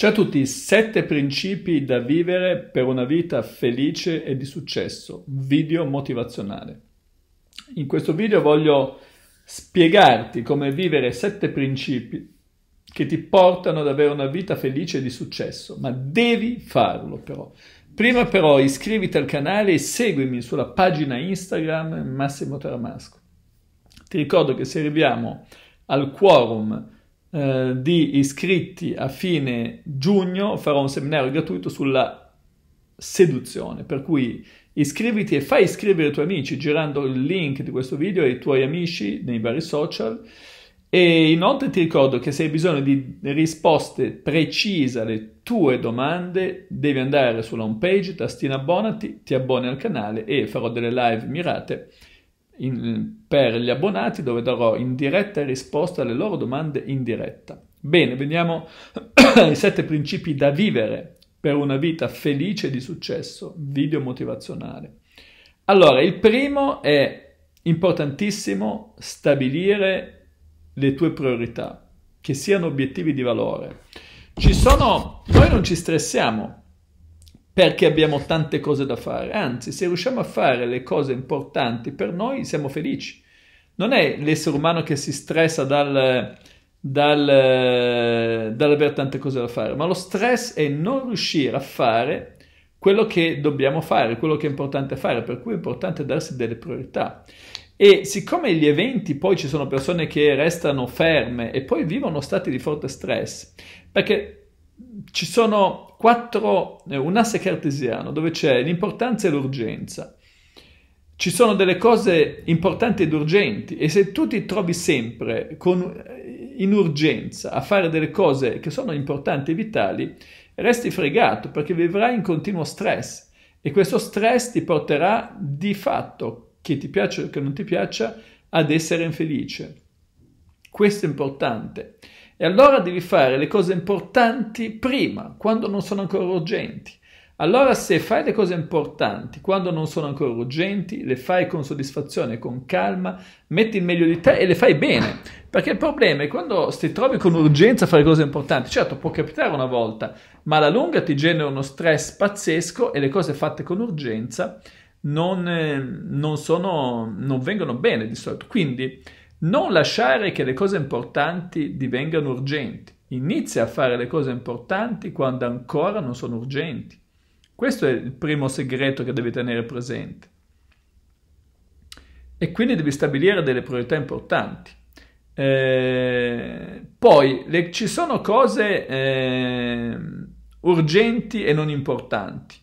Ciao a tutti, sette principi da vivere per una vita felice e di successo, video motivazionale. In questo video voglio spiegarti come vivere sette principi che ti portano ad avere una vita felice e di successo, ma devi farlo però. Prima però iscriviti al canale e seguimi sulla pagina Instagram Massimo Taramasco. Ti ricordo che se arriviamo al quorum eh, di iscritti a fine giugno farò un seminario gratuito sulla seduzione, per cui iscriviti e fai iscrivere i tuoi amici girando il link di questo video ai tuoi amici nei vari social. E inoltre ti ricordo che se hai bisogno di risposte precise alle tue domande, devi andare sulla home page, tastina abbonati, ti abboni al canale e farò delle live mirate in, per gli abbonati dove darò in diretta risposta alle loro domande in diretta. Bene, veniamo ai sette principi da vivere per una vita felice e di successo, video motivazionale. Allora, il primo è importantissimo stabilire le tue priorità, che siano obiettivi di valore. Ci sono, noi non ci stressiamo perché abbiamo tante cose da fare. Anzi, se riusciamo a fare le cose importanti per noi, siamo felici. Non è l'essere umano che si stressa dal, dal, dall'avere tante cose da fare, ma lo stress è non riuscire a fare quello che dobbiamo fare, quello che è importante fare, per cui è importante darsi delle priorità. E siccome gli eventi poi ci sono persone che restano ferme e poi vivono stati di forte stress, perché ci sono quattro, eh, un asse cartesiano dove c'è l'importanza e l'urgenza. Ci sono delle cose importanti ed urgenti e se tu ti trovi sempre con, eh, in urgenza a fare delle cose che sono importanti e vitali, resti fregato perché vivrai in continuo stress e questo stress ti porterà di fatto, che ti piaccia o che non ti piaccia, ad essere infelice. Questo è importante. E allora devi fare le cose importanti prima, quando non sono ancora urgenti. Allora se fai le cose importanti quando non sono ancora urgenti, le fai con soddisfazione, con calma, metti il meglio di te e le fai bene. Perché il problema è quando ti trovi con urgenza a fare cose importanti, certo può capitare una volta, ma alla lunga ti genera uno stress pazzesco e le cose fatte con urgenza non, eh, non, sono, non vengono bene di solito. Quindi non lasciare che le cose importanti divengano urgenti. Inizia a fare le cose importanti quando ancora non sono urgenti. Questo è il primo segreto che devi tenere presente. E quindi devi stabilire delle priorità importanti. Eh, poi le, ci sono cose eh, urgenti e non importanti.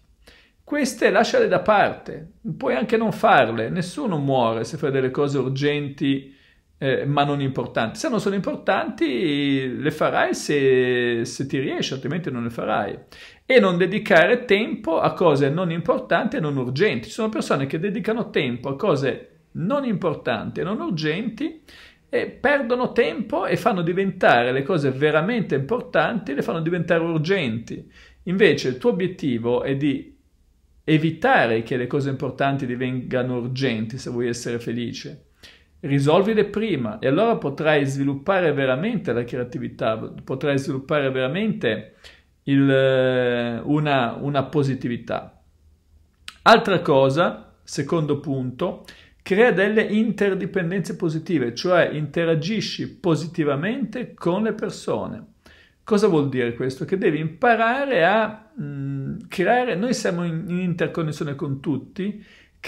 Queste lasciale da parte, puoi anche non farle, nessuno muore se fai delle cose urgenti eh, ma non importanti. Se non sono importanti, le farai se, se, ti riesci, altrimenti non le farai. E non dedicare tempo a cose non importanti e non urgenti. Ci sono persone che dedicano tempo a cose non importanti e non urgenti e perdono tempo e fanno diventare le cose veramente importanti, le fanno diventare urgenti. Invece il tuo obiettivo è di evitare che le cose importanti divengano urgenti se vuoi essere felice risolvile prima e allora potrai sviluppare veramente la creatività, potrai sviluppare veramente il, eh, una, una positività. Altra cosa, secondo punto, crea delle interdipendenze positive, cioè interagisci positivamente con le persone. Cosa vuol dire questo? Che devi imparare a mh, mm, creare, noi siamo in, in interconnessione con tutti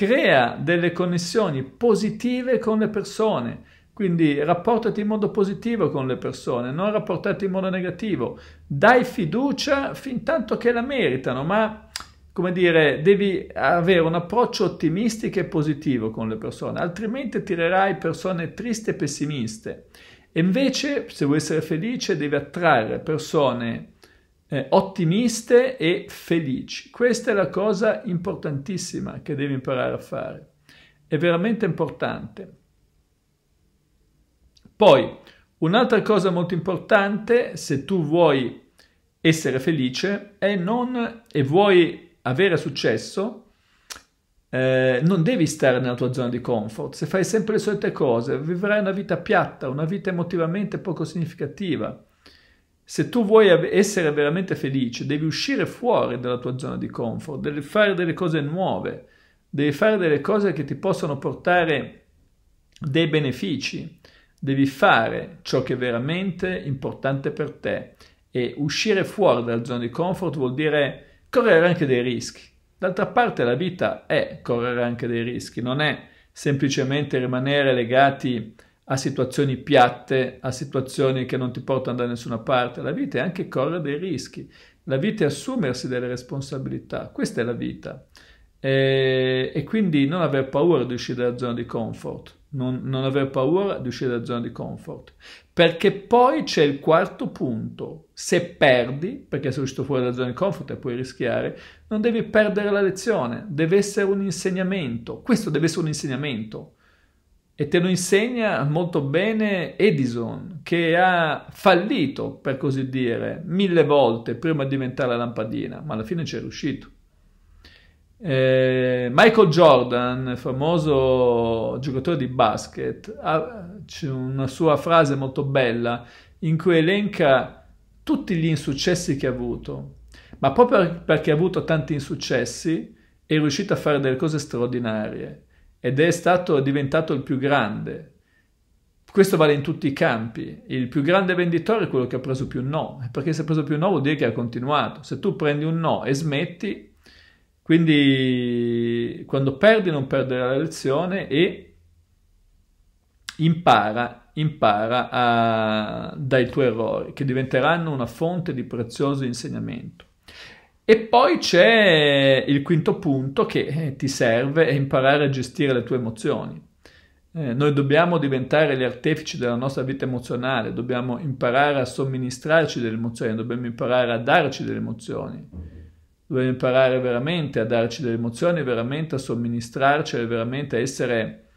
crea delle connessioni positive con le persone. Quindi rapportati in modo positivo con le persone, non rapportati in modo negativo. Dai fiducia fin tanto che la meritano, ma come dire, devi avere un approccio ottimistico e positivo con le persone, altrimenti tirerai persone triste e pessimiste. E invece, se vuoi essere felice, devi attrarre persone eh, ottimiste e felici. Questa è la cosa importantissima che devi imparare a fare. È veramente importante. Poi, un'altra cosa molto importante, se tu vuoi essere felice e, non, e vuoi avere successo, eh, non devi stare nella tua zona di comfort. Se fai sempre le solite cose, vivrai una vita piatta, una vita emotivamente poco significativa se tu vuoi essere veramente felice, devi uscire fuori dalla tua zona di comfort, devi fare delle cose nuove, devi fare delle cose che ti possono portare dei benefici, devi fare ciò che è veramente importante per te e uscire fuori dalla zona di comfort vuol dire correre anche dei rischi. D'altra parte la vita è correre anche dei rischi, non è semplicemente rimanere legati a situazioni piatte, a situazioni che non ti portano da nessuna parte. La vita è anche correre dei rischi, la vita è assumersi delle responsabilità, questa è la vita. E, e quindi non aver paura di uscire dalla zona di comfort, non, non aver paura di uscire dalla zona di comfort. Perché poi c'è il quarto punto, se perdi, perché sei uscito fuori dalla zona di comfort e puoi rischiare, non devi perdere la lezione, deve essere un insegnamento, questo deve essere un insegnamento. E te lo insegna molto bene Edison, che ha fallito, per così dire, mille volte prima di diventare la lampadina, ma alla fine ci è riuscito. Eh, Michael Jordan, famoso giocatore di basket, ha, c'è una sua frase molto bella in cui elenca tutti gli insuccessi che ha avuto, ma proprio perché ha avuto tanti insuccessi è riuscito a fare delle cose straordinarie ed è stato diventato il più grande. Questo vale in tutti i campi. Il più grande venditore è quello che ha preso più no, perché se ha preso più no vuol dire che ha continuato. Se tu prendi un no e smetti, quindi quando perdi non perdere la lezione e impara, impara a, dai tuoi errori, che diventeranno una fonte di prezioso insegnamento. E poi c'è il quinto punto che eh, ti serve è imparare a gestire le tue emozioni. Eh, noi dobbiamo diventare gli artefici della nostra vita emozionale, dobbiamo imparare a somministrarci delle emozioni, dobbiamo imparare a darci delle emozioni. Dobbiamo imparare veramente a darci delle emozioni, veramente a somministrarcele, veramente a essere,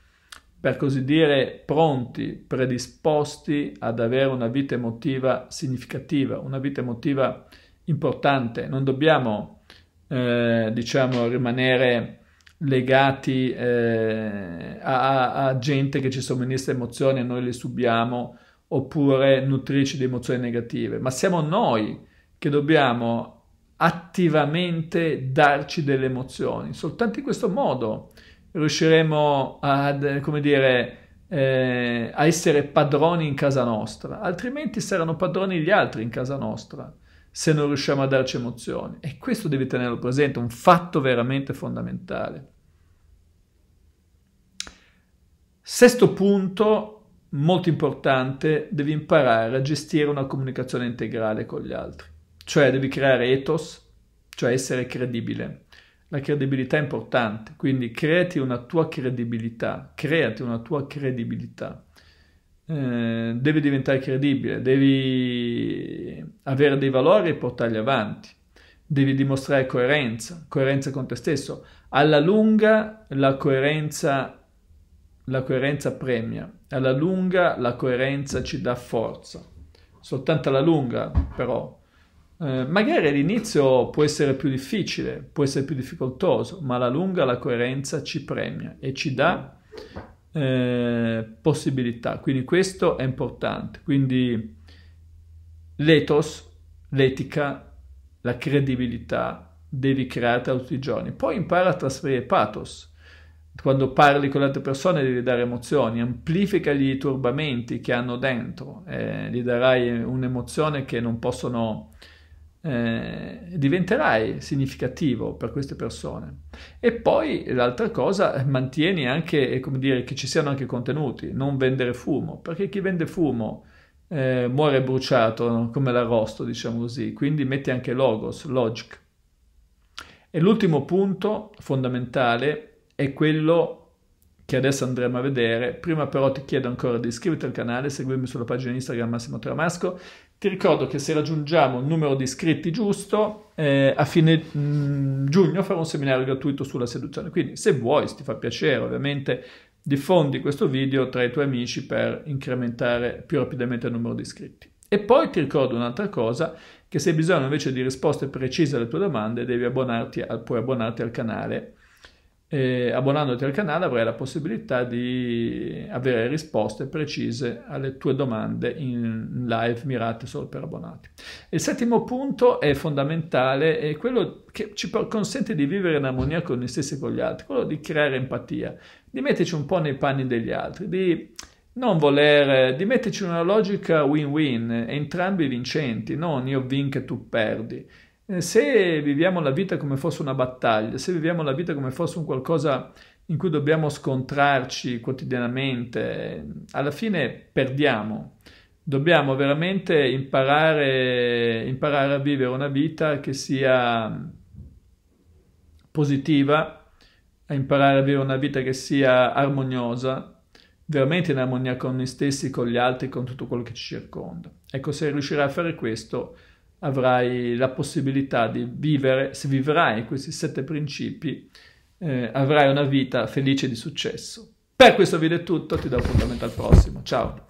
per così dire, pronti, predisposti ad avere una vita emotiva significativa, una vita emotiva significativa importante, non dobbiamo eh, diciamo rimanere legati eh, a, a, gente che ci somministra emozioni e noi le subiamo oppure nutrici di emozioni negative, ma siamo noi che dobbiamo attivamente darci delle emozioni. Soltanto in questo modo riusciremo a, dire, eh, a essere padroni in casa nostra, altrimenti saranno padroni gli altri in casa nostra se non riusciamo a darci emozioni. E questo devi tenerlo presente, un fatto veramente fondamentale. Sesto punto, molto importante, devi imparare a gestire una comunicazione integrale con gli altri, cioè devi creare ethos, cioè essere credibile. La credibilità è importante, quindi creati una tua credibilità, creati una tua credibilità eh, devi diventare credibile, devi avere dei valori e portarli avanti, devi dimostrare coerenza, coerenza con te stesso. Alla lunga la coerenza, la coerenza premia, alla lunga la coerenza ci dà forza, soltanto alla lunga però. Eh, magari all'inizio può essere più difficile, può essere più difficoltoso, ma alla lunga la coerenza ci premia e ci dà eh, possibilità. Quindi questo è importante. Quindi l'ethos, l'etica, la credibilità devi creare tutti i giorni. Poi impara a trasferire pathos. Quando parli con le altre persone devi dare emozioni, amplifica i turbamenti che hanno dentro, eh, gli darai un'emozione che non possono eh, diventerai significativo per queste persone. E poi l'altra cosa, mantieni anche, eh, come dire, che ci siano anche contenuti, non vendere fumo, perché chi vende fumo eh, muore bruciato come l'arrosto, diciamo così, quindi metti anche logos, logic. E l'ultimo punto fondamentale è quello che adesso andremo a vedere. Prima però ti chiedo ancora di iscriverti al canale, seguirmi sulla pagina Instagram Massimo Tramasco, ti ricordo che se raggiungiamo il numero di iscritti giusto, eh, a fine mh, mm, giugno farò un seminario gratuito sulla seduzione. Quindi se vuoi, se ti fa piacere, ovviamente diffondi questo video tra i tuoi amici per incrementare più rapidamente il numero di iscritti. E poi ti ricordo un'altra cosa, che se hai bisogno invece di risposte precise alle tue domande, devi abbonarti al, puoi abbonarti al canale e abbonandoti al canale avrai la possibilità di avere risposte precise alle tue domande in live mirate solo per abbonati. Il settimo punto è fondamentale, è quello che ci consente di vivere in armonia con noi stessi e con gli altri, quello di creare empatia, di metterci un po' nei panni degli altri, di non voler, di metterci in una logica win-win, entrambi vincenti, non io vinco e tu perdi eh, se viviamo la vita come fosse una battaglia, se viviamo la vita come fosse un qualcosa in cui dobbiamo scontrarci quotidianamente, alla fine perdiamo. Dobbiamo veramente imparare, imparare a vivere una vita che sia positiva, a imparare a vivere una vita che sia armoniosa, veramente in armonia con noi stessi, con gli altri, con tutto quello che ci circonda. Ecco, se riuscirà a fare questo, avrai la possibilità di vivere, se vivrai in questi sette principi, eh, avrai una vita felice e di successo. Per questo video è tutto, ti do appuntamento al prossimo. Ciao!